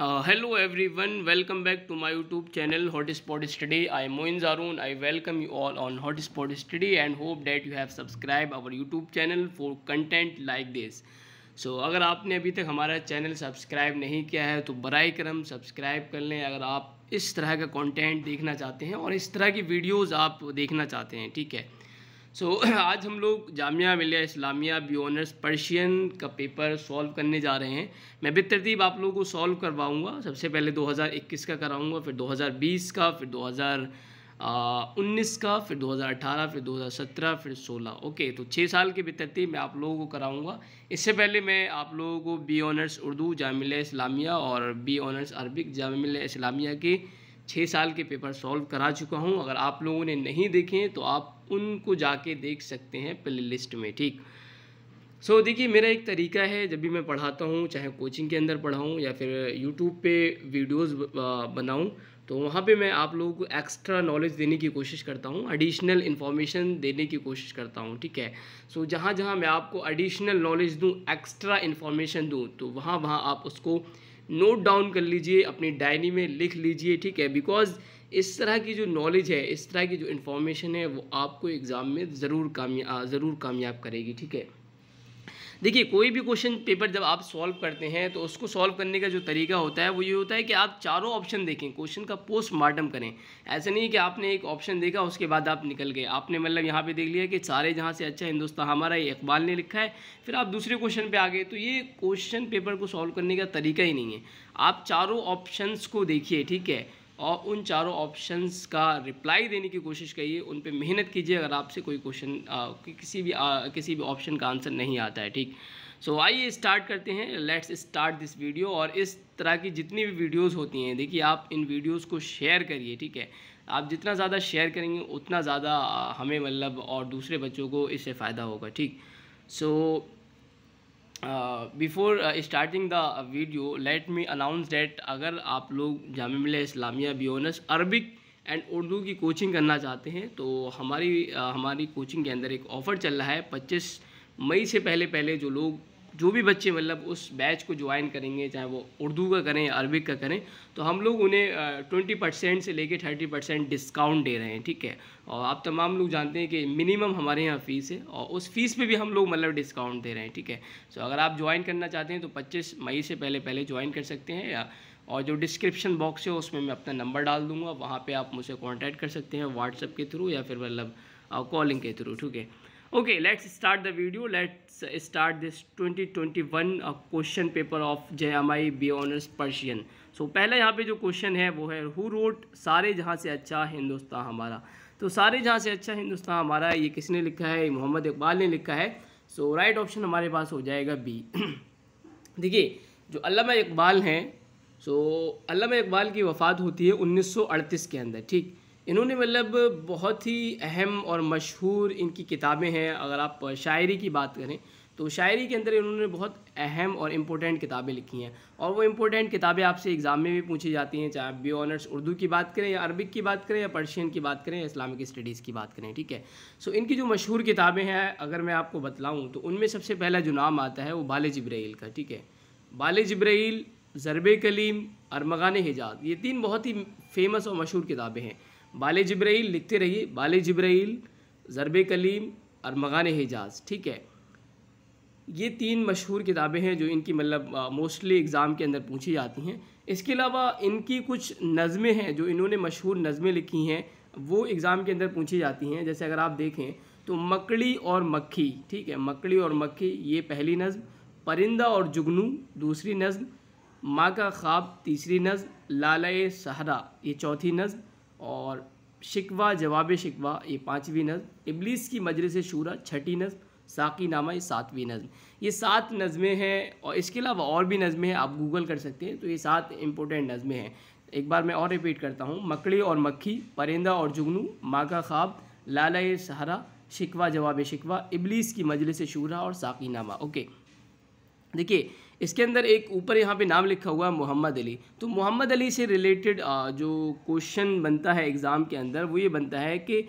Hello everyone welcome back to my YouTube channel Hot Spot Study I Moin Jarun I welcome you all on Hot Spot Study and hope that you have subscribe our YouTube channel for content like this so अगर आपने अभी तक हमारा channel subscribe नहीं किया है तो बर करम सब्सक्राइब कर लें अगर आप इस तरह का कॉन्टेंट देखना चाहते हैं और इस तरह की वीडियोज़ आप देखना चाहते हैं ठीक है सो so, आज हम लोग Jamia Millia Islamia B honours Persian का पेपर सॉल्व करने जा रहे हैं मैं बेतरतीब आप लोगों को सॉल्व करवाऊँगा सबसे पहले 2021 का कराऊँगा फिर 2020 का फिर 2019 का फिर 2018 फिर 2017 फिर 16 ओके तो छः साल के बेतरतीब मैं आप लोगों को कराऊँगा इससे पहले मैं आप लोगों को बी ऑनर्स उर्दू जाम इस्लामिया और B honours Arabic Jamia Islamia की छः साल के पेपर सॉल्व करा चुका हूँ अगर आप लोगों ने नहीं देखे हैं तो आप उनको जाके देख सकते हैं प्ले लिस्ट में ठीक सो so, देखिए मेरा एक तरीका है जब भी मैं पढ़ाता हूँ चाहे कोचिंग के अंदर पढ़ाऊँ या फिर यूट्यूब पे वीडियोस बनाऊँ तो वहाँ पे मैं आप लोगों को एक्स्ट्रा नॉलेज देने की कोशिश करता हूँ एडिशनल इन्फॉर्मेशन देने की कोशिश करता हूँ ठीक है सो so, जहाँ जहाँ मैं आपको एडिशनल नॉलेज दूँ एक्स्ट्रा इन्फॉर्मेशन दूँ तो वहाँ वहाँ आप उसको नोट डाउन कर लीजिए अपनी डायरी में लिख लीजिए ठीक है बिकॉज इस तरह की जो नॉलेज है इस तरह की जो इन्फॉर्मेशन है वो आपको एग्ज़ाम में ज़रूर कामया ज़रूर कामयाब करेगी ठीक है देखिए कोई भी क्वेश्चन पेपर जब आप सॉल्व करते हैं तो उसको सॉल्व करने का जो तरीका होता है वो ये होता है कि आप चारों ऑप्शन देखें क्वेश्चन का पोस्टमार्टम करें ऐसा नहीं कि आपने एक ऑप्शन देखा उसके बाद आप निकल गए आपने मतलब यहाँ पर देख लिया कि सारे जहाँ से अच्छा हिंदुस्तान हमारा ये इकबाल ने लिखा है फिर आप दूसरे क्वेश्चन पर आ गए तो ये क्वेश्चन पेपर को सॉल्व करने का तरीका ही नहीं है आप चारों ऑप्शन को देखिए ठीक है और उन चारों ऑप्शंस का रिप्लाई देने की कोशिश करिए उन पे मेहनत कीजिए अगर आपसे कोई क्वेश्चन कि, किसी भी आ, किसी भी ऑप्शन का आंसर नहीं आता है ठीक सो so, आइए स्टार्ट करते हैं लेट्स स्टार्ट दिस वीडियो और इस तरह की जितनी भी वीडियोस होती हैं देखिए आप इन वीडियोस को शेयर करिए ठीक है आप जितना ज़्यादा शेयर करेंगे उतना ज़्यादा हमें मतलब और दूसरे बच्चों को इससे फ़ायदा होगा ठीक सो so, Uh, before uh, starting the me uh, video let me announce that अगर आप लोग Jamia Millia Islamia B honours Arabic and Urdu की कोचिंग करना चाहते हैं तो हमारी uh, हमारी कोचिंग के अंदर एक ऑफ़र चल रहा है 25 मई से पहले पहले जो लोग जो भी बच्चे मतलब उस बैच को ज्वाइन करेंगे चाहे वो उर्दू का करें अरबिक का करें तो हम लोग उन्हें ट्वेंटी परसेंट से लेके थर्टी परसेंट डिस्काउंट दे रहे हैं ठीक है और आप तमाम लोग जानते हैं कि मिनिमम हमारे यहाँ फ़ीस है और उस फीस पे भी हम लोग मतलब डिस्काउंट दे रहे हैं ठीक है सो अगर आप ज्वाइन करना चाहते हैं तो पच्चीस मई से पहले पहले ज्वाइन कर सकते हैं या और जो डिस्क्रिप्शन बॉक्स है उसमें मैं अपना नंबर डाल दूँगा वहाँ पर आप मुझे कॉन्टैक्ट कर सकते हैं व्हाट्सअप के थ्रू या फिर मतलब कॉलिंग के थ्रू ठीक है okay let's start the video let's start this 2021 question paper of J B honours Persian so पहला यहाँ पे जो क्वेश्चन है वो है हु रोट सारे जहाँ से अच्छा हिंदुस्तान हमारा तो सारे जहाँ से अच्छा हिंदुस्तान हमारा ये किसने लिखा है मोहम्मद इकबाल ने लिखा है सो राइट ऑप्शन हमारे पास हो जाएगा बी देखिए जो अलामा इकबाल हैं सो अलामा इकबाल की वफ़ात होती है 1938 के अंदर ठीक इन्होंने मतलब बहुत ही अहम और मशहूर इनकी किताबें हैं अगर आप शायरी की बात करें तो शायरी के अंदर इन्होंने बहुत अहम और इम्पोर्टेंट किताबें लिखी हैं और वो इम्पोर्टेंट किताबें आपसे एग्ज़ाम में भी पूछी जाती हैं चाहे आप बी ऑनर्स उर्दू की बात करें या अरबिक की बात करें या पर्शियन की बात करें या इस्लामिक स्टडीज़ की बात करें ठीक है सो इनकी जो मशहूर किताबें हैं अगर मैं आपको बतलाऊँ तो उनमें सबसे पहला जो नाम आता है वो बाल जब्राइल का ठीक है बाल जब्राइल ज़रब कलीम अरमगान हिजाज ये तीन बहुत ही फेमस और मशहूर किताबें हैं बाल जब्राइल लिखते रहिए बाल जब्राइल ज़रब कलीम और मगान हिजाज ठीक है ये तीन मशहूर किताबें हैं जो इनकी मतलब मोस्टली एग्ज़ाम के अंदर पूछी जाती हैं इसके अलावा इनकी कुछ नज़में हैं जो इन्होंने मशहूर नज़में लिखी हैं वो एग्ज़ाम के अंदर पूछी जाती हैं जैसे अगर आप देखें तो मकड़ी और मक्खी ठीक है मकड़ी और मक्खी ये पहली नज़म परिंदा और जुगनू दूसरी नज़म माँ का ख्वाब तीसरी नज़म लाल सहरा ये चौथी नज़म और शिकवा जवाब शिकवा ये पाँचवीं नज़म इबलीस की से शूरा छठी नज़म साकी नामा ये सातवीं नज़म ये सात नज़में हैं और इसके अलावा और भी नज़में हैं आप गूगल कर सकते हैं तो ये सात इम्पोर्टेंट नज़में हैं एक बार मैं और रिपीट करता हूँ मकड़ी और मक्खी परिंदा और जुगनू माँ का ख्वाब लाला सहारा शिकवा जवाब शिकवा इबलीस की मजलिस शूरा और साकी नामा ओके देखिए इसके अंदर एक ऊपर यहाँ पे नाम लिखा हुआ है मोहम्मद अली तो मोहम्मद अली से रिलेटेड जो क्वेश्चन बनता है एग्ज़ाम के अंदर वो ये बनता है कि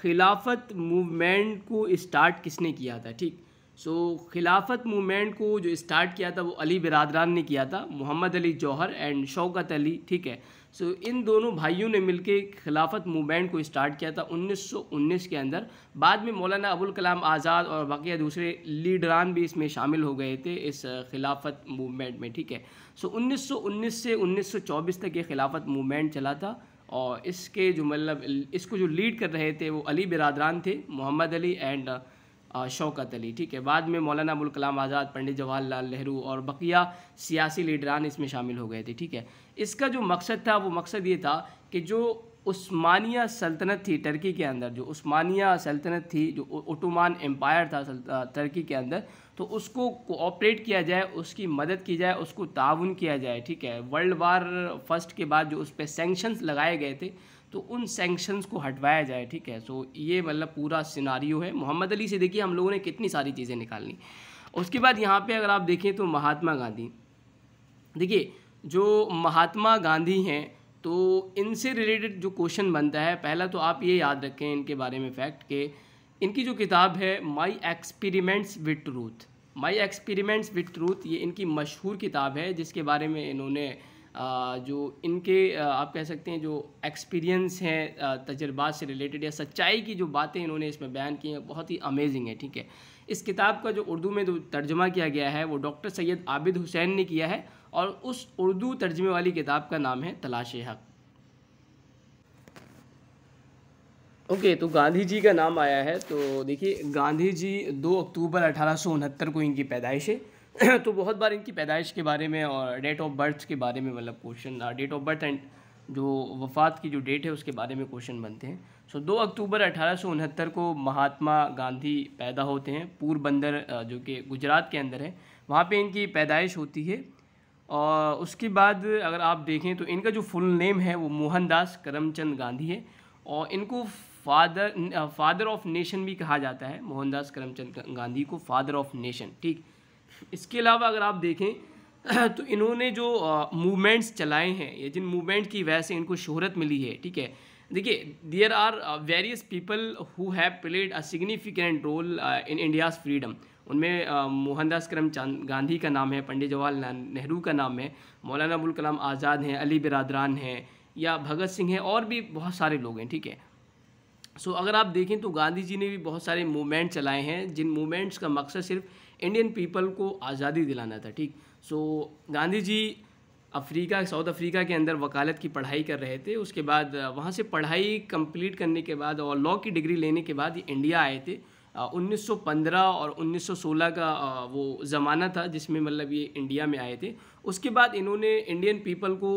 खिलाफत मूवमेंट को स्टार्ट किसने किया था ठीक सो so, खिलाफत मूवमेंट को जो स्टार्ट किया था वो अली बिरादरान ने किया था मोहम्मद अली जौहर एंड शौकत अली ठीक है सो इन दोनों भाइयों ने मिलकर खिलाफत मूवमेंट को स्टार्ट किया था 1919 के अंदर बाद में मौलाना अबुल कलाम आज़ाद और बाकी दूसरे लीडरान भी इसमें शामिल हो गए थे इस खिलाफत मूवमेंट में ठीक है सो so, 1919 से 1924 तक ये खिलाफत मूवमेंट चला था और इसके जो मतलब इसको जो लीड कर रहे थे वो अली बिरदरान थे मोहम्मद अली एंड शौकत अली ठीक है बाद में मौलाना अबुल कलाम आज़ाद पंडित जवाहरलाल नेहरू और बकिया सियासी लीडरान इसमें शामिल हो गए थे ठीक है इसका जो मकसद था वो मकसद ये था कि जो उस्मानिया सल्तनत थी टर्की के अंदर जो उस्मानिया सल्तनत थी जो ओटोमान एम्पायर था टर्की के अंदर तो उसको कोऑपरेट किया जाए उसकी मदद की जाए उसको ताउन किया जाए ठीक है वर्ल्ड वार फर्स्ट के बाद जो उस पर सेंक्शंस लगाए गए थे तो उन सेंक्शंस को हटवाया जाए ठीक है सो ये मतलब पूरा सिनारियो है मोहम्मद अली से देखिए हम लोगों ने कितनी सारी चीज़ें निकालनी उसके बाद यहाँ पे अगर आप देखें तो महात्मा गांधी देखिए जो महात्मा गांधी हैं तो इनसे रिलेटेड जो क्वेश्चन बनता है पहला तो आप ये याद रखें इनके बारे में फैक्ट के इनकी जो किताब है my experiments with truth my experiments with truth ये इनकी मशहूर किताब है जिसके बारे में इन्होंने जो इनके आप कह सकते हैं जो एक्सपीरियंस हैं तजर्बा से रिलेटेड या सच्चाई की जो बातें इन्होंने इसमें बयान की हैं बहुत ही अमेजिंग है ठीक है इस किताब का जो उर्दू में जो तर्जमा किया गया है वो डॉक्टर सैयद आबिद हुसैन ने किया है और उस उर्दू तर्जमे वाली किताब का नाम है तलाश हक ओके okay, तो गांधी जी का नाम आया है तो देखिए गांधी जी दो अक्टूबर अठारह को इनकी पैदाइश है तो बहुत बार इनकी पैदाइश के बारे में और डेट ऑफ बर्थ के बारे में मतलब question date of birth and जो वफात की जो डेट है उसके बारे में क्वेश्चन बनते हैं सो so, दो अक्टूबर अठारह को महात्मा गांधी पैदा होते हैं पूरबंदर uh, जो कि गुजरात के अंदर है वहाँ पे इनकी पैदाइश होती है और उसके बाद अगर आप देखें तो इनका जो फुल नेम है वो मोहनदास करमचंद गांधी है और इनको फादर फादर ऑफ नेशन भी कहा जाता है मोहनदास करमचंद गांधी को फादर ऑफ नेशन ठीक इसके अलावा अगर आप देखें तो इन्होंने जो मूवमेंट्स चलाए हैं या जिन मूवमेंट की वजह से इनको शोहरत मिली है ठीक है देखिए there are various people who have played a significant role in India's freedom उनमें मोहनदास करमचंद गांधी का नाम है पंडित जवाहरलाल नेहरू का नाम है मौलाना अबुल कलाम आज़ाद हैं अली बिरादरान हैं या भगत सिंह हैं और भी बहुत सारे लोग हैं ठीक है सो so, अगर आप देखें तो गांधी जी ने भी बहुत सारे मूवमेंट चलाए हैं जिन मूवमेंट्स का मकसद सिर्फ इंडियन पीपल को आज़ादी दिलाना था ठीक so Gandhi ji Africa South Africa के अंदर वकालत की पढ़ाई कर रहे थे उसके बाद वहाँ से पढ़ाई कंप्लीट करने के बाद और लॉ की डिग्री लेने के बाद इंडिया आए थे 1915 और 1916 का वो ज़माना था जिसमें मतलब ये इंडिया में आए थे उसके बाद इन्होंने इंडियन पीपल को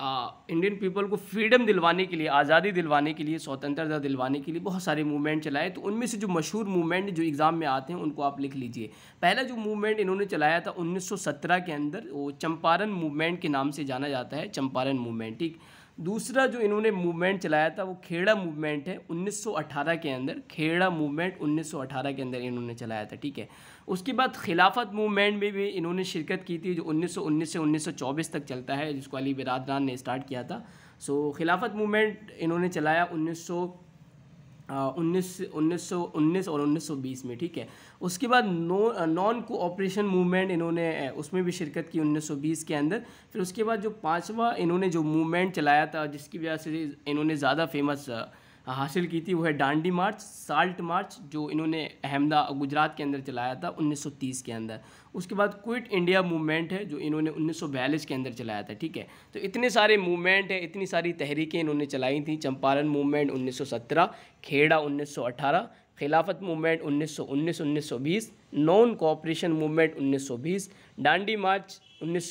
इंडियन पीपल को फ्रीडम दिलवाने के लिए आज़ादी दिलवाने के लिए स्वतंत्रता दिलवाने के लिए बहुत सारे मूवमेंट चलाए तो उनमें से जो मशहूर मूवमेंट जो एग्ज़ाम में आते हैं उनको आप लिख लीजिए पहला जो मूवमेंट इन्होंने चलाया था 1917 के अंदर वो चंपारण मूवमेंट के नाम से जाना जाता है चंपारण मूवमेंट ठीक दूसरा जो इन्होंने मूवमेंट चलाया था वो खेड़ा मूवमेंट है 1918 के अंदर खेड़ा मूवमेंट 1918 के अंदर इन्होंने चलाया था ठीक है उसके बाद खिलाफत मूवमेंट में भी इन्होंने शिरकत की थी जो 1919 से 1924 तक चलता है जिसको अली बिरादरान ने स्टार्ट किया था सो खिलाफत मूवमेंट इन्होंने चलाया 1900 उन्नीस उन्नीस और 1920 में ठीक है उसके बाद नो नॉन कोऑपरेशन मूवमेंट इन्होंने उसमें भी शिरकत की 1920 के अंदर फिर उसके बाद जो पांचवा इन्होंने जो मूवमेंट चलाया था जिसकी वजह से इन्होंने ज़्यादा फेमस हासिल की थी वो है डांडी मार्च साल्ट मार्च जो इन्होंने अहमदा गुजरात के अंदर चलाया था 1930 के अंदर उसके बाद क्विट इंडिया मूवमेंट है जो इन्होंने उन्नीस के अंदर चलाया था ठीक है तो इतने सारे मूवमेंट है इतनी सारी तहरीकें इन्होंने चलाई थी चंपारण मूवमेंट उन्नीस खेड़ा उन्नीस खिलाफत मूवमेंट उन्नीस सौ नॉन कॉपरेशन मूवमेंट उन्नीस डांडी मार्च उन्नीस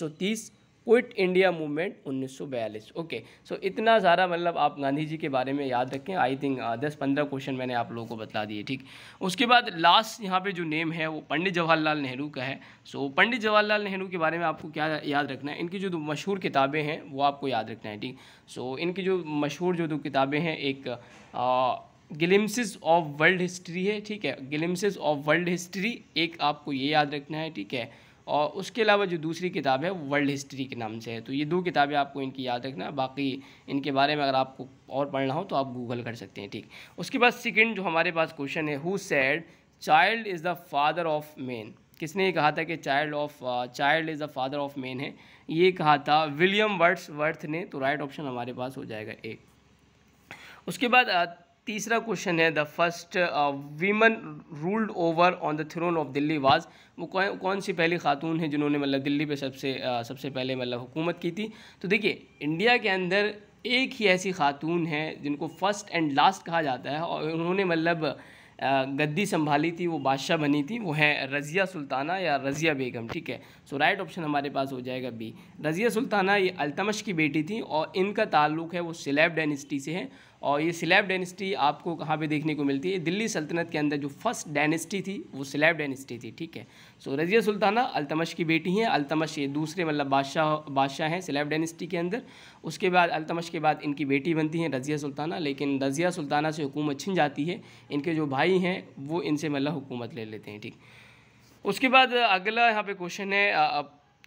quit India movement 1942 okay so इतना सारा मतलब आप गांधी जी के बारे में याद रखें आई थिंक uh, दस पंद्रह क्वेश्चन मैंने आप लोगों को बता दिए ठीक उसके बाद लास्ट यहाँ पे जो नेम है वो पंडित जवाहरलाल नेहरू का है सो so, पंडित जवाहरलाल नेहरू के बारे में आपको क्या याद रखना है इनकी जो मशहूर किताबें हैं वो आपको याद रखना है ठीक सो so, इनकी जो मशहूर जो दो किताबें हैं एक आ, गिलिम्सिस ऑफ वर्ल्ड हिस्ट्री है ठीक है गिलिम्सिस ऑफ वर्ल्ड हिस्ट्री एक आपको ये याद रखना है ठीक है और उसके अलावा जो दूसरी किताब है वर्ल्ड हिस्ट्री के नाम से है तो ये दो किताबें आपको इनकी याद रखना बाकी इनके बारे में अगर आपको और पढ़ना हो तो आप गूगल कर सकते हैं ठीक उसके बाद सेकेंड जो हमारे पास क्वेश्चन है who said child is the father of man किसने ये कहा था कि child of child is the father of man है ये कहा था विलियम वर्ड्स वर्थ ने तो राइट ऑप्शन हमारे पास हो जाएगा ए उसके बाद तीसरा क्वेश्चन है the first women ruled over on the throne of Delhi was वो कौन कौन सी पहली खातून है जिन्होंने मतलब दिल्ली पे सबसे आ, सबसे पहले मतलब हुकूमत की थी तो देखिए इंडिया के अंदर एक ही ऐसी खातून है जिनको फर्स्ट एंड लास्ट कहा जाता है और उन्होंने मतलब गद्दी संभाली थी वो बादशाह बनी थी वो है रज़िया सुल्ताना या रज़िया बेगम ठीक है सो राइट ऑप्शन हमारे पास हो जाएगा बी रज़िया सुल्ताना ये अल्तमश की बेटी थी और इनका ताल्लुक़ है वो सिलेब डेनिस्टी से है और ये सिलैब डेनिस्टी आपको कहाँ पे देखने को मिलती है दिल्ली सल्तनत के अंदर जो फर्स्ट डेनिस्टी थी वो सिलैब डेनिस्टी थी ठीक है सो रजिया सुल्ताना अल्तमश की बेटी हैं अल्तमश ये दूसरे मतलब बादशाह बादशाह हैं सिलैब डेनिस्टी के अंदर उसके बाद अल्तमश के बाद इनकी बेटी बनती हैं रजिया सुल्ताना लेकिन रजिया सुल्ताना से हुकूमत छिन जाती है इनके जो भाई हैं वो इनसे मतलब हुकूमत ले लेते हैं ठीक उसके बाद अगला यहाँ पे क्वेश्चन है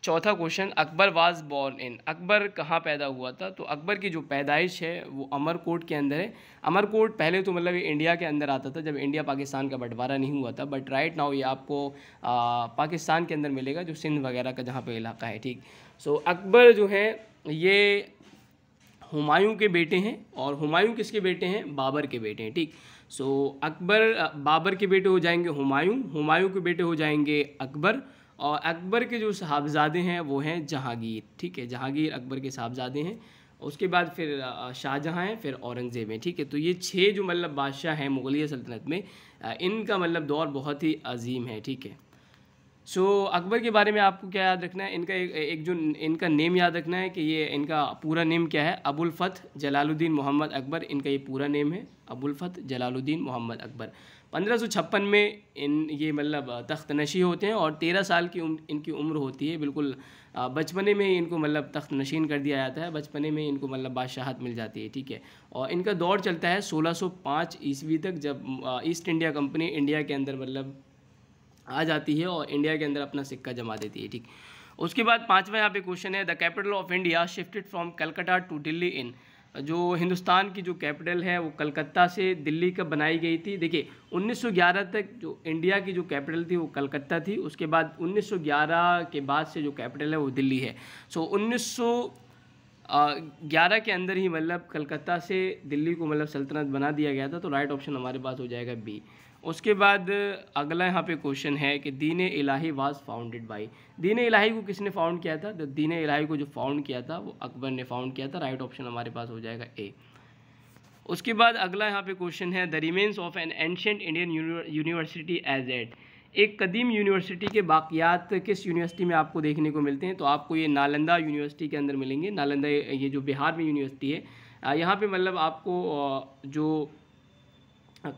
चौथा question Akbar was born in Akbar कहाँ पैदा हुआ था तो अकबर की जो पैदाइश है वो अमरकोट के अंदर है अमरकोट पहले तो मतलब इंडिया के अंदर आता था जब इंडिया पाकिस्तान का बंटवारा नहीं हुआ था बट राइट नाउ ये आपको आ, पाकिस्तान के अंदर मिलेगा जो सिंध वगैरह का जहाँ पे इलाका है ठीक सो so, अकबर जो है ये हमायूँ के बेटे हैं और हमायूँ किसके बेटे हैं बाबर के बेटे हैं ठीक सो so, अकबर बाबर के बेटे हो जाएंगे हमायूँ हमायूँ के बेटे हो जाएंगे अकबर और अकबर के जो साहबजादे हैं वो हैं जहांगीर ठीक है जहांगीर अकबर के साहबजादे हैं उसके बाद फिर शाहजहाँ हैं फिर औरंगज़ेब हैं ठीक है तो ये छः जो मतलब बादशाह हैं मुगलिया सल्तनत में इनका मतलब दौर बहुत ही अजीम है ठीक है सो so, अकबर के बारे में आपको क्या याद रखना है इनका एक, एक जो इनका नेम याद रखना है कि ये इनका पूरा नेम क्या है अबुलफ़त जलालुद्दीन मोहम्मद अकबर इनका ये पूरा नेम है अबुलफ़त जलालुद्दीन मोहम्मद अकबर पंद्रह में इन ये मतलब तख्त नशी होते हैं और तेरह साल की उम्र इनकी उम्र होती है बिल्कुल बचपने में इनको मतलब तख्त नशीन कर दिया जाता है बचपने में इनको मतलब बादशाहत मिल जाती है ठीक है और इनका दौर चलता है 1605 ईस्वी तक जब ईस्ट इंडिया कंपनी इंडिया के अंदर मतलब आ जाती है और इंडिया के अंदर अपना सिक्का जमा देती है ठीक उसके बाद पाँचवा यहाँ पे क्वेश्चन है the capital of India shifted from Calcutta to Delhi in जो हिंदुस्तान की जो कैपिटल है वो कलकत्ता से दिल्ली का बनाई गई थी देखिए 1911 तक जो इंडिया की जो कैपिटल थी वो कलकत्ता थी उसके बाद 1911 के बाद से जो कैपिटल है वो दिल्ली है सो so, ग्यारह के अंदर ही मतलब कलकत्ता से दिल्ली को मतलब सल्तनत बना दिया गया था तो राइट ऑप्शन हमारे पास हो जाएगा बी उसके बाद अगला यहाँ पे क्वेश्चन है कि दीन इलाही वाज फाउंडेड बाई दीन इलाही को किसने फाउंड किया था तो दीन इलाही को जो फाउंड किया था वो अकबर ने फाउंड किया था राइट ऑप्शन हमारे पास हो जाएगा ए उसके बाद अगला यहाँ पे क्वेश्चन है the remains of an ancient Indian university as at एक कदीम यूनिवर्सिटी के बाक़ियात किस यूनिवर्सिटी में आपको देखने को मिलते हैं तो आपको ये नालंदा यूनिवर्सिटी के अंदर मिलेंगे नालंदा ये जो बिहार में यूनिवर्सिटी है यहाँ पे मतलब आपको जो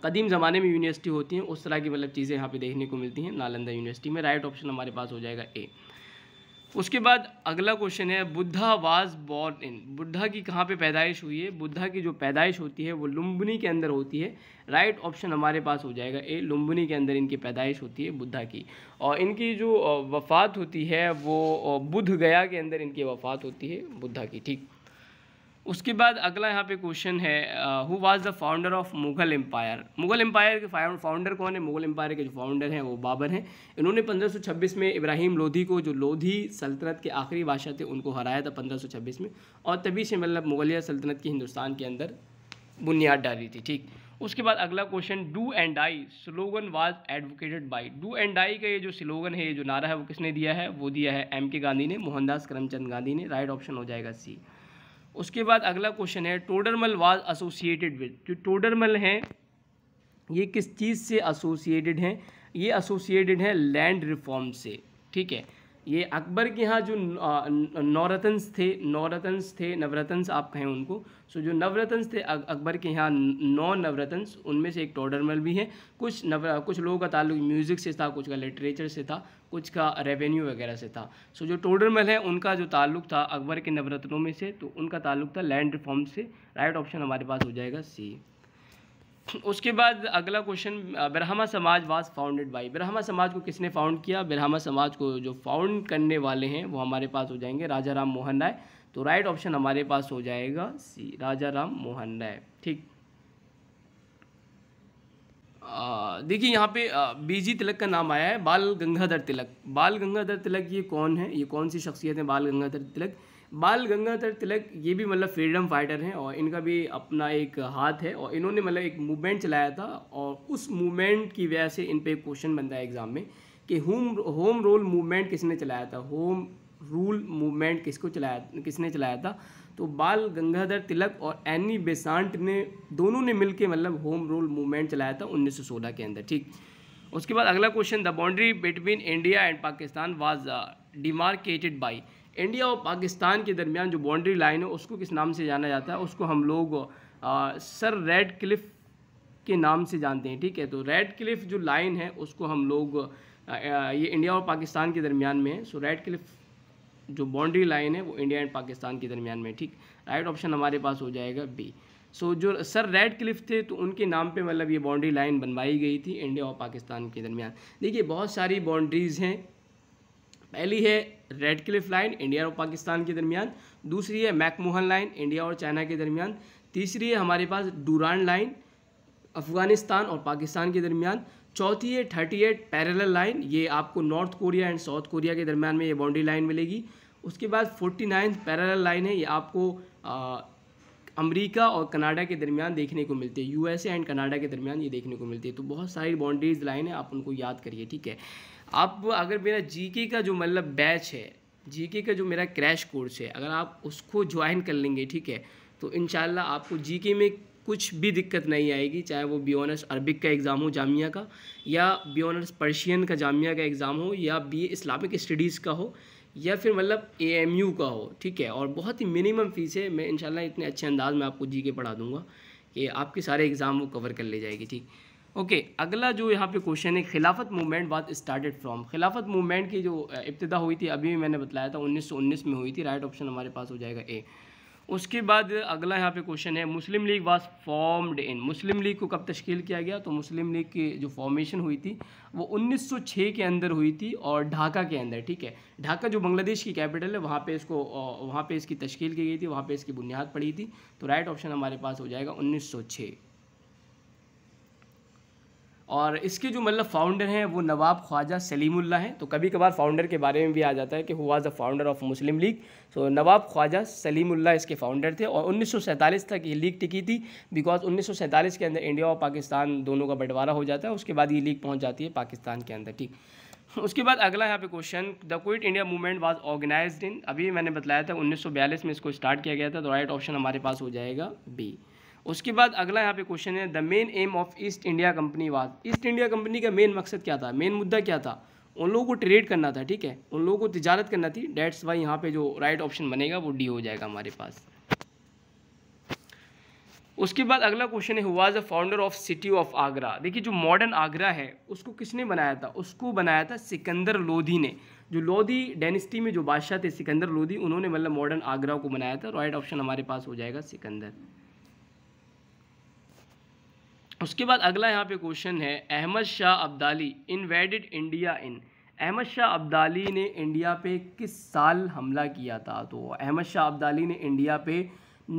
कदीम ज़माने में यूनिवर्सिटी होती हैं उस तरह की मतलब चीज़ें यहाँ पे देखने को मिलती हैं नालंदा यूनिवर्सिटी में राइट ऑप्शन हमारे पास हो जाएगा ए उसके बाद अगला क्वेश्चन है Buddha was born in Buddha की कहाँ पे पैदाइश हुई है बुद्धा की जो पैदाइश होती है वो लुम्बनी के अंदर होती है राइट right ऑप्शन हमारे पास हो जाएगा ए लुम्बनी के अंदर इनकी पैदाइश होती है बुद्धा की और इनकी जो वफ़ात होती है वो बुध गया के अंदर इनकी वफ़ात होती है बुद्धा की ठीक उसके बाद अगला यहाँ पे क्वेश्चन है who was the founder of Mughal empire Mughal empire के फाउंडर कौन है मुगल एम्पायर के जो फाउंडर हैं वो बाबर हैं इन्होंने 1526 में इब्राहिम लोधी को जो लोधी सल्तनत के आखिरी बादशाह थे उनको हराया था 1526 में और तभी से मतलब मुगलिया सल्तनत की हिंदुस्तान के अंदर बुनियाद डाली थी ठीक उसके बाद अगला question do and I slogan was advocated by do and I का ये जो स्लोगन है ये जो नारा है वो किसने दिया है वो दिया है एम के गांधी ने मोहनदास करमचंद गांधी ने राइट ऑप्शन हो जाएगा सी उसके बाद अगला क्वेश्चन है टोडरमल वाज एसोसिएटेड विद जो टोडरमल हैं ये किस चीज़ से एसोसिएटेड हैं ये एसोसिएटेड हैं लैंड रिफॉर्म से ठीक है ये अकबर के यहाँ जो नौरतन्स थे नौरतन्स थे नवरतन्स आप कहें उनको सो जो नवरतन्स थे अकबर के यहाँ नौ नवरतन्स उनमें से एक टोडरमल भी हैं कुछ नव कुछ लोगों का ताल्लुक म्यूज़िक से था कुछ का लिटरेचर से था कुछ का रेवेन्यू वगैरह से था सो so, जो टोडरमल है उनका जो ताल्लुक था अकबर के नवरत्नों में से तो उनका ताल्लुक था लैंड रिफॉर्म से राइट ऑप्शन हमारे पास हो जाएगा सी उसके बाद अगला क्वेश्चन ब्रह्मा समाज वाज फाउंडेड बाई ब्रह्मा समाज को किसने फाउंड किया ब्रह्मा समाज को जो फाउंड करने वाले हैं वो हमारे पास हो जाएंगे राजा राम मोहन राय तो राइट ऑप्शन हमारे पास हो जाएगा सी राजा राम मोहन राय ठीक देखिए यहाँ पे बीजी तिलक का नाम आया है बाल गंगाधर तिलक बाल गंगाधर तिलक ये कौन है ये कौन सी शख्सियत है बाल गंगाधर तिलक बाल गंगाधर तिलक ये भी मतलब फ्रीडम फाइटर हैं और इनका भी अपना एक हाथ है और इन्होंने मतलब एक मूवमेंट चलाया था और उस मूवमेंट की वजह से इन पर एक क्वेश्चन बनता है एग्ज़ाम में कि होम होम रोल मूवमेंट किसने चलाया था होम रूल मूवमेंट किसको चलाया किसने चलाया था तो बाल गंगाधर तिलक और एनी बेसांट ने दोनों ने मिलकर मतलब होम रूल मूवमेंट चलाया था 1916 के अंदर ठीक उसके बाद अगला question the boundary between India and Pakistan was demarcated by India और पाकिस्तान के दरमियान जो बाउंड्री लाइन है उसको किस नाम से जाना जाता है उसको हम लोग आ, सर रेड क्लिफ के नाम से जानते हैं ठीक है तो रेड क्लिफ जो लाइन है उसको हम लोग आ, uh, ये इंडिया और पाकिस्तान के दरमियान में है सो रेड क्लिफ जो बाउंड्री लाइन है वो इंडिया एंड पाकिस्तान के दरमियान में ठीक राइट ऑप्शन हमारे पास हो जाएगा बी सो जो सर रेड क्लिफ थे तो उनके नाम पे मतलब ये बाउंड्री लाइन बनवाई गई थी इंडिया और पाकिस्तान के दरमियान देखिए बहुत सारी बाउंड्रीज़ हैं पहली है रेड क्लिफ लाइन इंडिया और पाकिस्तान के दरमियान दूसरी है मैकमोहन लाइन इंडिया और चाइना के दरमियान तीसरी है हमारे पास डूरान लाइन अफ़गानिस्तान और पाकिस्तान के दरमियान चौथी है थर्टी एट पैरेलल लाइन ये आपको North Korea and South Korea के दरमियान में ये बाउंड्री लाइन मिलेगी उसके बाद फोर्टी नाइन्थ पैरेलल लाइन है ये आपको आ, अमेरिका और कनाडा के दरमियान देखने को मिलती है यूएसए एंड कनाडा के दरमियान ये देखने को मिलती है तो बहुत सारी बाउंड्रीज लाइन है आप उनको याद करिए ठीक है आप अगर मेरा जी का जो मतलब बैच है जी का जो मेरा क्रैश कोर्स है अगर आप उसको ज्वाइन कर लेंगे ठीक है तो इन आपको जी में कुछ भी दिक्कत नहीं आएगी चाहे वो बी ऑनर्स अरबिक का एग्ज़ाम हो जामिया का या बी ऑनर्स पर्शियन का जामिया का एग्ज़ाम हो या बी इस्लामिक स्टडीज़ का हो या फिर मतलब ए का हो ठीक है और बहुत ही मिनिमम फ़ीस है मैं इनशाला इतने अच्छे अंदाज में आपको जी के पढ़ा दूँगा कि आपके सारे एग्ज़ाम वो कवर कर ले जाएगी ठीक ओके okay, अगला जो यहाँ पे क्वेश्चन है खिलाफत मूवमेंट बात स्टार्टेड फ्रॉम खिलाफत मूवमेंट की जो इब्तदा हुई थी अभी भी मैंने बताया था 1919 में हुई थी राइट ऑप्शन हमारे पास हो जाएगा ए उसके बाद अगला यहाँ पे क्वेश्चन है Muslim League was formed in Muslim League को कब तश्कील किया गया तो मुस्लिम लीग की जो फॉर्मेशन हुई थी वो 1906 के अंदर हुई थी और ढाका के अंदर ठीक है ढाका जो बांग्लादेश की कैपिटल है वहाँ पे इसको वहाँ पे इसकी तश्कील की गई थी वहाँ पे इसकी बुनियाद पड़ी थी तो राइट ऑप्शन हमारे पास हो जाएगा उन्नीस और इसके जो मतलब फाउंडर हैं वो नवाब ख्वाजा सलीमुल्ला हैं तो कभी कभार फाउंडर के बारे में भी आ जाता है कि who was the founder of Muslim League तो नवाब ख्वाजा सलीमुल्ला इसके फाउंडर थे और 1947 तक ये लीग टिकी थी बिकॉज 1947 के अंदर इंडिया और पाकिस्तान दोनों का बंटवारा हो जाता है उसके बाद ये लीग पहुँच जाती है पाकिस्तान के अंदर ठीक उसके बाद अगला यहाँ पे question the quit India movement was organised in अभी मैंने बताया था 1942 में इसको स्टार्ट किया गया था तो राइट ऑप्शन हमारे पास हो जाएगा बी उसके बाद अगला यहाँ पे क्वेश्चन है the main aim of East India company was East India company का मेन मकसद क्या था मेन मुद्दा क्या था उन लोगों को ट्रेड करना था ठीक है उन लोगों को तजारत करना थी डेट्स वाई यहाँ पे जो राइट ऑप्शन बनेगा वो डी हो जाएगा हमारे पास उसके बाद अगला क्वेश्चन है was the founder of city of Agra देखिए जो मॉडर्न आगरा है उसको किसने बनाया था उसको बनाया था सिकंदर लोधी ने जो लोधी डेनिस्टी में जो बादशाह थे सिकंदर लोधी उन्होंने मतलब मॉडर्न आगरा को बनाया था राइट ऑप्शन हमारे पास हो जाएगा सिकंदर उसके बाद अगला यहाँ पे क्वेश्चन है Ahmad Shah Abdali invaded India in Ahmad Shah Abdali ने इंडिया पे किस साल हमला किया था तो अहमद शाह अब्दाली ने इंडिया पे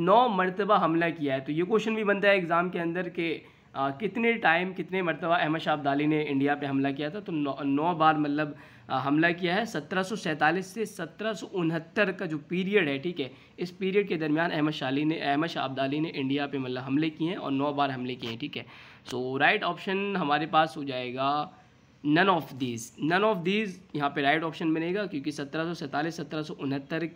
नौ मरतबा हमला किया है तो ये क्वेश्चन भी बनता है एग्ज़ाम के अंदर के आ, कितने टाइम कितने मरतबा अहमद शाह अब्दाली ने इंडिया पे हमला किया था तो नौ, नौ बार मतलब हमला किया है सत्रह से सत्रह का जो पीरियड है ठीक है इस पीरियड के दरमियान अहमद शाली ने अहमद शाह अब्दाली ने इंडिया पे मतलब हमले किए हैं और नौ बार हमले किए हैं ठीक है सो राइट ऑप्शन हमारे पास हो जाएगा none of these none of these यहाँ पे राइट ऑप्शन बनेगा क्योंकि सत्रह सौ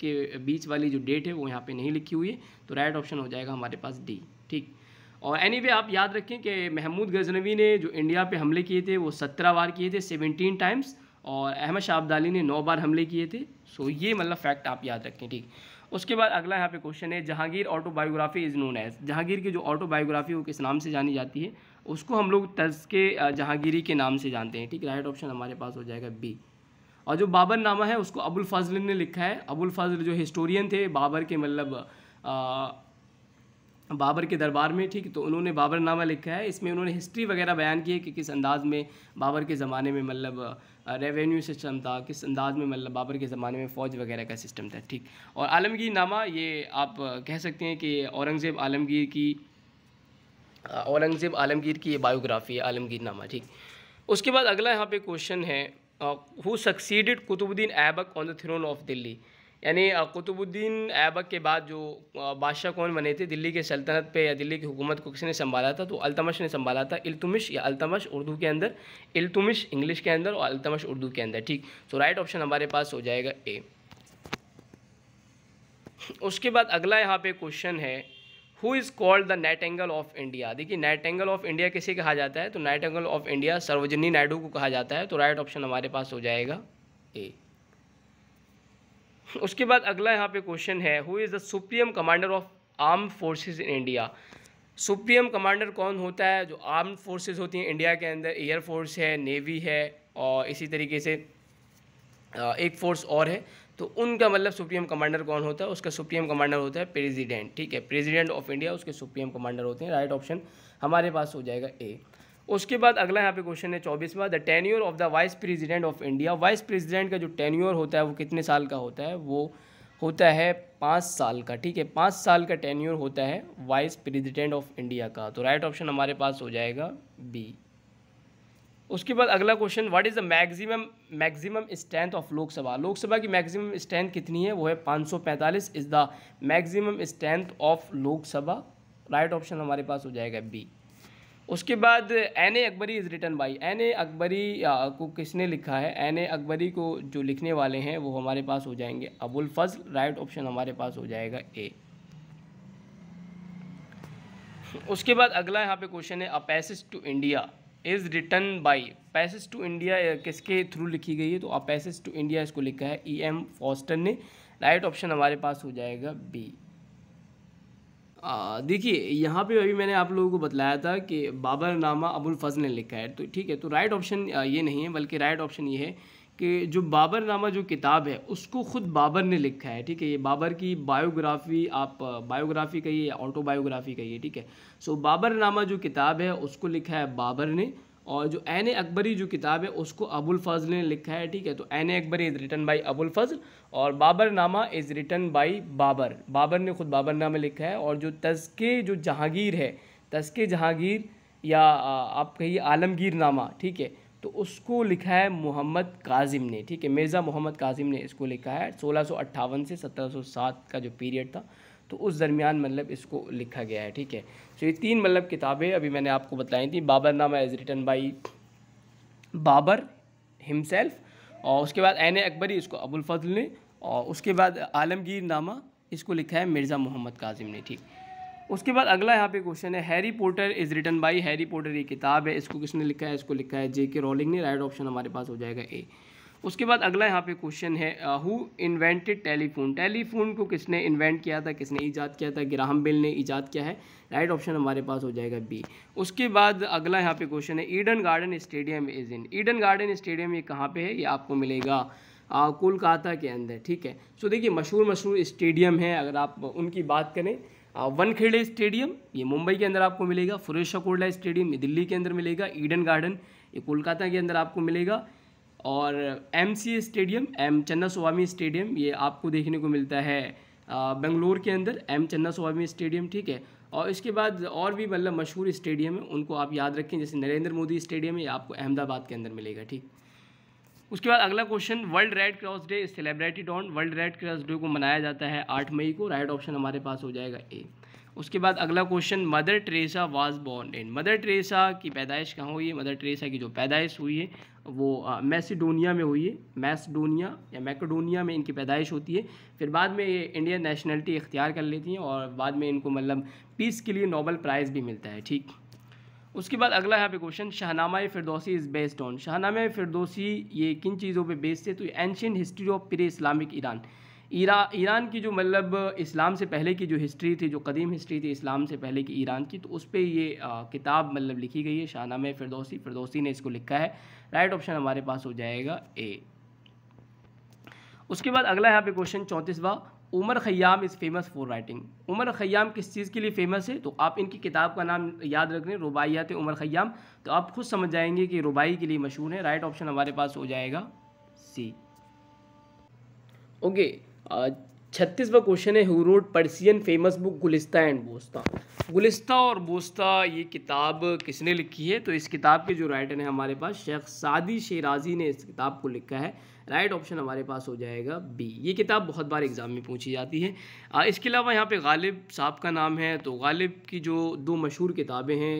के बीच वाली जो डेट है वो यहाँ पे नहीं लिखी हुई है तो राइट ऑप्शन हो जाएगा हमारे पास डी ठीक और एनी anyway, आप याद रखें कि महमूद गजनवी ने जो इंडिया पे हमले किए थे वो सत्रह बार किए थे सेवनटीन टाइम्स और अहमद शाह अब्दाली ने नौ बार हमले किए थे सो ये मतलब फैक्ट आप याद रखें ठीक उसके बाद अगला यहाँ पे क्वेश्चन है Jahangir autobiography is known as Jahangir की जो ऑटोबायोग्राफी वो किस नाम से जानी जाती है उसको हम लोग के जहांगीरी के नाम से जानते हैं ठीक राइट ऑप्शन हमारे पास हो जाएगा बी और जो बाबर नामा है उसको अबुल फजल ने लिखा है अबुल फजल जो हिस्टोरियन थे बाबर के मतलब बाबर के दरबार में ठीक तो उन्होंने बाबरनामा लिखा है इसमें उन्होंने हिस्ट्री वगैरह बयान की है कि किस अंदाज में बाबर के ज़माने में मतलब रेवेन्यू सिस्टम था किस अंदाज में मतलब बाबर के ज़माने में फ़ौज वगैरह का सिस्टम था ठीक और आलमगीर नामा ये आप कह सकते हैं कि औरंगज़ेब आलमगीर की औरंगज़ेब आलमगीर की ये बायोग्राफी है आलमगीर नामा ठीक उसके बाद अगला यहाँ पे क्वेश्चन है who succeeded Qutubuddin Aibak on the throne of Delhi यानी कुतुबुद्दीन ऐबक के बाद जो बादशाह कौन बने थे दिल्ली के सल्तनत पे या दिल्ली की हुकूमत को किसी ने संभाला था तो अल्तमश ने संभाला था इल्तुमिश या अल्तमश उर्दू के अंदर इल्तुमिश इंग्लिश के अंदर और अल्तमश उर्दू के अंदर ठीक तो राइट ऑप्शन हमारे पास हो जाएगा ए उसके बाद अगला यहाँ पे क्वेश्चन है who is called the nightingale of India देखिए नाइट एंगल ऑफ इंडिया किसे कहा जाता है तो nightingale of India Sarojini Naidu को कहा जाता है तो राइट ऑप्शन हमारे पास हो जाएगा ए उसके बाद अगला यहाँ पे क्वेश्चन है who is the supreme commander of arm forces in India supreme commander कौन होता है जो आर्म फोर्सेज होती हैं इंडिया के अंदर एयर फोर्स है नेवी है और इसी तरीके से एक फोर्स और है तो उनका मतलब सुप्रीम कमांडर कौन होता है उसका सुप्रीम कमांडर होता है प्रेजिडेंट ठीक है प्रेजिडेंट ऑफ इंडिया उसके सुप्रीम कमांडर होते हैं राइट ऑप्शन हमारे पास हो जाएगा ए उसके बाद अगला यहाँ पे क्वेश्चन है चौबीसवा the tenure of the vice president of India vice president का जो टेन्यूर होता है वो कितने साल का होता है वो होता है पाँच साल का ठीक है पाँच साल का टेन्यूर होता है वाइस प्रेसिडेंट ऑफ इंडिया का तो राइट ऑप्शन हमारे पास हो जाएगा बी उसके बाद अगला question what is the maximum maximum strength of Lok Sabha Lok Sabha की मैक्सिमम स्ट्रेंथ कितनी है वो है 545 is the maximum strength of Lok Sabha right option हमारे पास हो जाएगा बी उसके बाद Ain i Akbari is written by Ain i Akbari को किसने लिखा है एन ए अकबरी को जो लिखने वाले हैं वो हमारे पास हो जाएंगे अबुल फजल राइट ऑप्शन हमारे पास हो जाएगा ए उसके बाद अगला यहाँ पे क्वेश्चन है a passage to India is written by passage to India किसके थ्रू लिखी गई है तो अ पैसेज टू इंडिया इसको लिखा है ई एम फॉस्टर ने राइट ऑप्शन हमारे पास हो जाएगा बी देखिए यहाँ पे अभी मैंने आप लोगों को बताया था कि नामा अबुल फजल ने लिखा है तो ठीक है तो राइट ऑप्शन ये नहीं है बल्कि राइट ऑप्शन ये है कि जो बाबर नामा जो किताब है उसको ख़ुद बाबर ने लिखा है ठीक है ये बाबर की बायोग्राफी आप बायोग्राफी कहिए या ऑटोबायोग्राफी कहिए ठीक है सो बाबर नामा जो किताब है उसको लिखा है बाबर ने और जो एन ए अकबरी जो किताब है उसको अबुल फजल ने लिखा है ठीक है तो Ain i Akbari is written by Abul Fazal और Nama is written by Babur Babur ने ख़ुद बाबर नामा लिखा है और जो तस्के जो जहांगीर है तस्के जहांगीर या आप कहिए आलमगीर नामा ठीक है तो उसको लिखा है मोहम्मद काजिम ने ठीक है मिर्ज़ा मोहम्मद काजिम ने इसको लिखा है सोलह से सत्रह का जो पीरियड था तो उस दरमियान मतलब इसको लिखा गया है ठीक है तो ये तीन मतलब किताबें अभी मैंने आपको बताई थी Baburnama is written by Babur himself और उसके बाद एन अकबरी इसको अबुल फजल ने और उसके बाद आलमगीर नामा इसको लिखा है मिर्ज़ा मोहम्मद काजिम ने ठीक उसके बाद अगला यहाँ पे क्वेश्चन है Harry Potter is written by Harry Potter ये किताब है इसको किसने लिखा है इसको लिखा है जे के रोलिंग ने राइट ऑप्शन हमारे पास हो जाएगा ए उसके बाद अगला यहाँ पे क्वेश्चन है हु इन्वेंटेड टेलीफोन टेलीफोन को किसने इन्वेंट किया था किसने ईजाद किया था ग्राहम बिल ने ईजाद किया है राइट ऑप्शन हमारे पास हो जाएगा बी उसके बाद अगला यहाँ पे क्वेश्चन है Eden Garden stadium is in Eden Garden stadium ये कहाँ पे है ये आपको मिलेगा कोलकाता के अंदर ठीक है सो देखिए मशहूर मशहूर स्टेडियम है अगर आप उनकी बात करें वनखेड़े स्टेडियम ये मुंबई के अंदर आपको मिलेगा फुरेशा कोडला स्टेडियम ये दिल्ली के अंदर मिलेगा ईडन गार्डन ये कोलकाता के अंदर आपको मिलेगा और एम सी स्टेडियम एम चन्ना स्वामी स्टेडियम ये आपको देखने को मिलता है बेंगलोर के अंदर एम चन्ना स्वामी स्टेडियम ठीक है और इसके बाद और भी मतलब मशहूर स्टेडियम है उनको आप याद रखें जैसे नरेंद्र मोदी स्टेडियम है आपको अहमदाबाद के अंदर मिलेगा ठीक उसके बाद अगला question World Red Cross Day celebrated on World Red Cross Day को मनाया जाता है आठ मई को राइट ऑप्शन हमारे पास हो जाएगा ए उसके बाद अगला question Mother Teresa was born in Mother Teresa की पैदाइश कहाँ हुई है मदर टेरेसा की जो पैदाइश हुई है वो मैसीडोनिया में हुई है मैसडोनिया या मैकडोनिया में इनकी पैदाइश होती है फिर बाद में ये इंडियन नेशनलिटी इख्तियार कर लेती हैं और बाद में इनको मतलब पीस के लिए नोबल प्राइज़ भी मिलता है ठीक उसके बाद अगला यहाँ पे question Shahnama Firdausi is based on Shahnama Firdausi ये किन चीज़ों पे बेस्ड है तो ancient history of pre Islamic Iran ईरा ईरान की जो मतलब इस्लाम से पहले की जो हिस्ट्री थी जो कदीम हिस्ट्री थी इस्लाम से पहले की ईरान की तो उस पर ये आ, किताब मतलब लिखी गई है शाहनामे फिरदौसी फिरदौसी ने इसको लिखा है राइट ऑप्शन हमारे पास हो जाएगा ए उसके बाद अगला यहाँ पे क्वेश्चन चौंतीसवा Omar Khayyam is famous for writing Omar Khayyam किस चीज़ के लिए फ़ेमस है तो आप इनकी किताब का नाम याद रख लें रुबाइयात उमर खयाम तो आप खुद समझ जाएंगे कि रुबाई के लिए मशहूर है राइट ऑप्शन हमारे पास हो जाएगा सी ओके okay. छत्तीसवा क्वेश्चन है who wrote Persian famous book Gulistan and Bostan Gulistan और बोस्ता ये किताब किसने लिखी है तो इस किताब के जो राइटर हैं हमारे पास शेख सादी शेराजी ने इस किताब को लिखा है राइट ऑप्शन हमारे पास हो जाएगा बी ये किताब बहुत बार एग्ज़ाम में पूछी जाती है इसके अलावा यहाँ पे गालिब साहब का नाम है तो गालिब की जो दो मशहूर किताबें हैं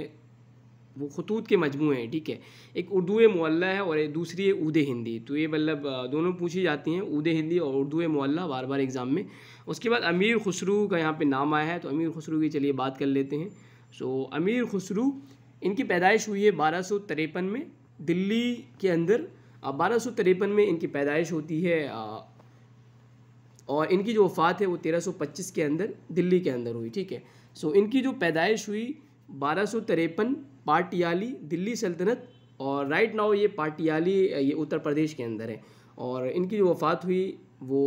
वो खतूत के मजमू हैं ठीक है एक उर्दू मोल्ला है और दूसरी है उदे हिंदी तो ये मतलब दोनों पूछी जाती हैं उदे हिंदी और उर्दू मोल्ला बार बार एग्ज़ाम में उसके बाद अमीर खुसरू का यहाँ पे नाम आया है तो अमीर खुसरू की चलिए बात कर लेते हैं सो अमीर खुसरू इनकी पैदाइश हुई है बारह में दिल्ली के अंदर बारह में इनकी पैदाइश होती है और इनकी जो वफ़ात है वो पच्चीस के अंदर दिल्ली के अंदर हुई ठीक है सो इनकी जो पैदाइश हुई बारह पाटियाली दिल्ली सल्तनत और राइट नाउ ये पाटियाली ये उत्तर प्रदेश के अंदर है और इनकी जो वफ़ात हुई वो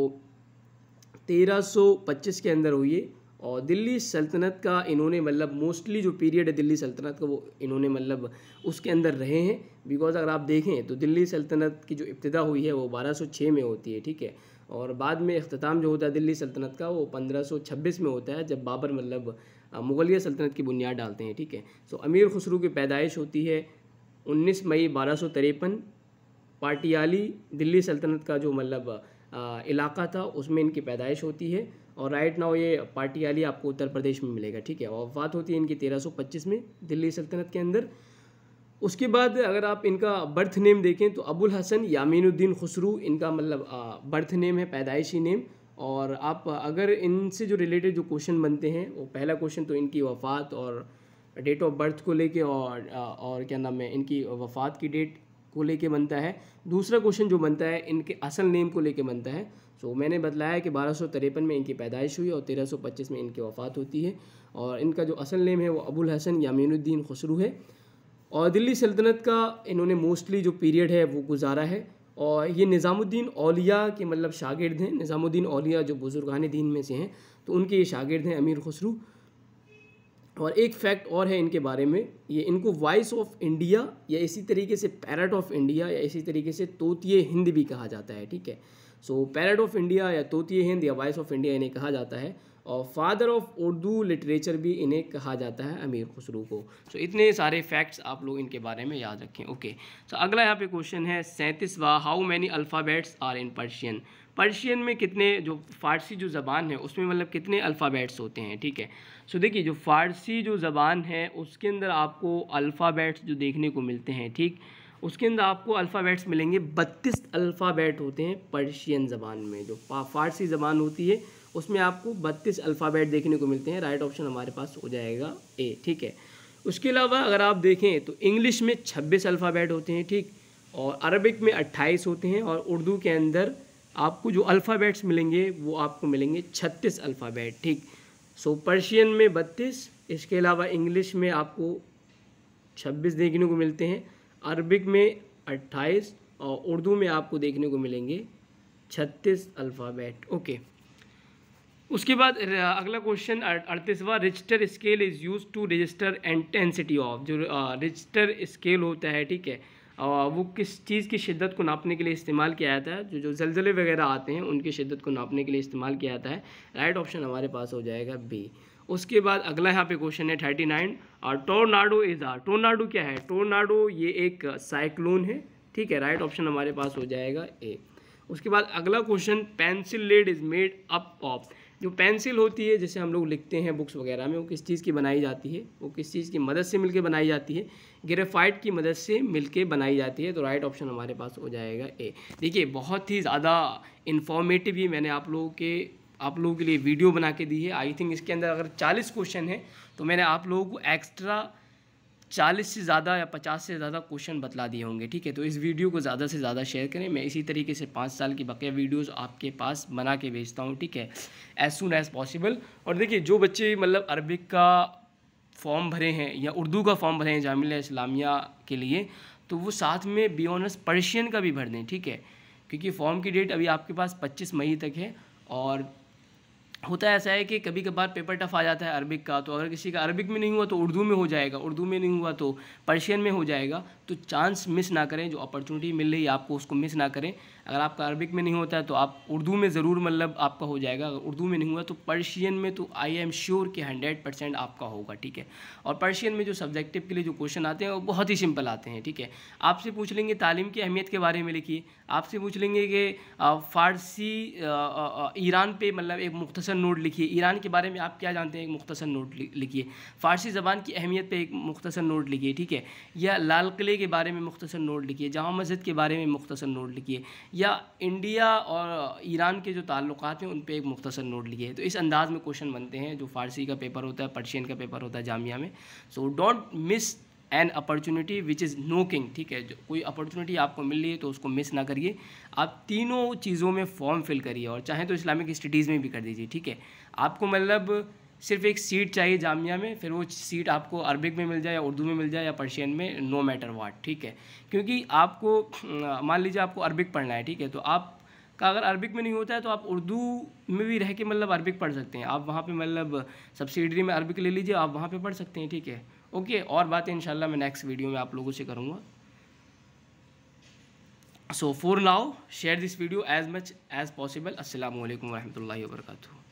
1325 के अंदर हुई है और दिल्ली सल्तनत का इन्होंने मतलब मोस्टली जो पीरियड है दिल्ली सल्तनत का वो इन्होंने मतलब उसके अंदर रहे हैं बिकॉज़ अगर आप देखें तो दिल्ली सल्तनत की जो इब्तदा हुई है वो 1206 में होती है ठीक है और बाद में अख्ताम जो होता है दिल्ली सल्तनत का वो 1526 में होता है जब बाबर मतलब मुगलिया सल्तनत की बुनियाद डालते हैं ठीक है सो अमीर खसरू की पैदाइश होती है उन्नीस मई बारह सौ तिरपन पाटियाली दिल्ली सल्तनत का जो मतलब इलाका था उसमें इनकी पैदाइश होती है और राइट नाउ ये पाटियाली आपको उत्तर प्रदेश में मिलेगा ठीक है और वफात होती है इनकी 1325 में दिल्ली सल्तनत के अंदर उसके बाद अगर आप इनका बर्थ नेम देखें तो अबुल हसन यामीनुद्दीन खसरू इनका मतलब बर्थ नेम है पैदाइशी नेम और आप अगर इनसे जो रिलेटेड जो क्वेश्चन बनते हैं वो पहला क्वेश्चन तो इनकी वफ़ात और डेट ऑफ बर्थ को लेके और और क्या नाम है इनकी वफ़ात की डेट को लेके बनता है दूसरा क्वेश्चन जो बनता है इनके असल नेम को लेके बनता है सो so, मैंने बताया कि बारह में इनकी पैदाइश हुई और तेरह में इनकी वफ़ात होती है और इनका जो असल नेम है वो अबुल हसन यामीनुद्दीन खसरू है और दिल्ली सल्तनत का इन्होंने मोस्टली जो पीरियड है वो गुजारा है और ये निज़ामुद्दीन अलिया के मतलब शागिर्द हैं निज़ामुद्दीन अलिया जो बुज़ुर्गान दीन में से हैं तो उनके ये शागिर्द हैं अमीर खसरू और एक फैक्ट और है इनके बारे में ये इनको वॉइस ऑफ इंडिया या इसी तरीके से पैरट ऑफ इंडिया या इसी तरीके से तोतिए हिंद भी कहा जाता है ठीक है सो पैरट ऑफ इंडिया या तोतिए हिंद या वॉइस ऑफ इंडिया इन्हें कहा जाता है और फादर ऑफ उर्दू लिटरेचर भी इन्हें कहा जाता है अमीर खसरू को सो so, इतने सारे फैक्ट्स आप लोग इनके बारे में याद रखें ओके सो so, अगला यहाँ पे क्वेश्चन है सैंतीसवा how many alphabets are in Persian Persian में कितने जो फ़ारसी जो ज़बान है उसमें मतलब कितने अल्फ़ाबेट्स होते हैं ठीक है सो so, देखिए जो फ़ारसी जो ज़बान है उसके अंदर आपको अल्फ़ाबेट्स जो देखने को मिलते हैं ठीक उसके अंदर आपको अल्फ़ाबेट्स मिलेंगे बत्तीस अल्फ़ाबेट होते हैं पर्शियन ज़बान में जो फारसी ज़बान होती है उसमें आपको बत्तीस अल्फ़ाबेट देखने को मिलते हैं राइट ऑप्शन हमारे पास हो जाएगा ए ठीक है उसके अलावा अगर आप देखें तो इंग्लिश में छब्बीस अल्फ़ाबेट होते हैं ठीक और अरबिक में अट्ठाईस होते हैं और उर्दू के अंदर आपको जो अल्फ़ाबेट्स मिलेंगे वो आपको मिलेंगे छत्तीस अल्फ़ाबेट ठीक सो पर्शियन में बत्तीस इसके अलावा इंग्लिश में आपको छब्बीस देखने को मिलते हैं अरबिक में अट्ठाईस और उर्दू में आपको देखने को मिलेंगे छत्तीस अल्फ़ाबेट ओके उसके बाद अगला क्वेश्चन अड़तीसवा register scale is use to register intensity of जो रजिस्टर स्केल होता है ठीक है वो किस चीज़ की शिद्दत को नापने के लिए इस्तेमाल किया जाता है जो जो जलजले वगैरह आते हैं उनकी शिद्दत को नापने के लिए इस्तेमाल किया जाता है राइट ऑप्शन हमारे पास हो जाएगा बी उसके बाद अगला यहाँ पे क्वेश्चन है थर्टी नाइन और टोरनाडो इज़ आर टोरनाडो क्या है टोरनाडो ये एक साइक्लोन है ठीक है राइट ऑप्शन हमारे पास हो जाएगा ए उसके बाद अगला question pencil lead is made up of जो पेंसिल होती है जैसे हम लोग लिखते हैं बुक्स वगैरह में वो किस चीज़ की बनाई जाती है वो किस चीज़ की मदद से मिलके बनाई जाती है ग्रेफाइट की मदद से मिलके बनाई जाती है तो राइट ऑप्शन हमारे पास हो जाएगा ए देखिए बहुत ही ज़्यादा इन्फॉर्मेटिव ही मैंने आप लोगों के आप लोगों के लिए वीडियो बना के दी है आई थिंक इसके अंदर अगर चालीस क्वेश्चन है तो मैंने आप लोगों को एक्स्ट्रा चालीस से ज़्यादा या पचास से ज़्यादा क्वेश्चन बतला दिए होंगे ठीक है तो इस वीडियो को ज़्यादा से ज़्यादा शेयर करें मैं इसी तरीके से पाँच साल की बकिया वीडियोस आपके पास बना के भेजता हूँ ठीक है एज सुन एज़ पॉसिबल और देखिए जो बच्चे मतलब अरबिक का फॉर्म भरे हैं या उर्दू का फॉर्म भरे हैं जामिया इस्लामिया के लिए तो वो साथ में बी ऑनर्स पर्शियन का भी भर दें ठीक है क्योंकि फॉर्म की डेट अभी आपके पास पच्चीस मई तक है और होता ऐसा है कि कभी कभार पेपर टफ आ जाता है अरबिक का तो अगर किसी का अरबिक में नहीं हुआ तो उर्दू में हो जाएगा उर्दू में नहीं हुआ तो पर्शियन में हो जाएगा तो चांस मिस ना करें जो अपॉर्चुनिटी मिल रही है आपको उसको मिस ना करें अगर आपका अरबिक में नहीं होता है तो आप उर्दू में ज़रूर मतलब आपका हो जाएगा अगर उर्दू में नहीं हुआ तो पर्शियन में तो आई एम श्योर कि हंड्रेड परसेंट आपका होगा ठीक है और पर्शियन में जो सब्जेक्टिव के लिए जो क्वेश्चन आते हैं वो बहुत ही सिंपल आते हैं ठीक है आपसे पूछ लेंगे तालीम की अहमियत के बारे में लिखिए आपसे पूछ लेंगे कि फ़ारसी ईरान पर मतलब एक मुख्तर नोट लिखिए ईरान के बारे में आप क्या जानते हैं एक मुख्तर नोट लिखिए फ़ारसी ज़बान की अहमियत पर एक मुख्तर नोट लिखिए ठीक है या लाल किले के बारे में मुख्तर नोट लिखिए जामा मस्जिद के बारे में मुख्तर नोट लिखिए या इंडिया और ईरान के जो ताल्लुक हैं उन पर एक मुख्तर नोट लिए तो इस अंदाज में क्वेश्चन बनते हैं जो फ़ारसी का पेपर होता है पर्शियन का पेपर होता है जामिया में so don't miss an opportunity which is knocking ठीक है जो कोई अपॉर्चुनिटी आपको मिल रही है तो उसको मिस ना करिए आप तीनों चीज़ों में फॉर्म फिल करिए और चाहे तो इस्लामिक स्टडीज़ में भी कर दीजिए ठीक है आपको मतलब सिर्फ एक सीट चाहिए जामिया में फिर वो सीट आपको अरबिक में मिल जाए या उर्दू में मिल जाए या पर्शियन में नो मैटर वाट ठीक है क्योंकि आपको मान लीजिए आपको अरबिक पढ़ना है ठीक है तो आप का अगर अरबिक में नहीं होता है तो आप उर्दू में भी रह के मतलब अरबिक पढ़ सकते हैं आप वहाँ पे मतलब सब्सिडरी में अरबिक ले लीजिए आप वहाँ पे पढ़ सकते हैं ठीक है ओके और बातें इंशाल्लाह मैं नेक्स्ट वीडियो में आप लोगों से करूँगा so for now share this video as much as possible असल वरहमल वर्का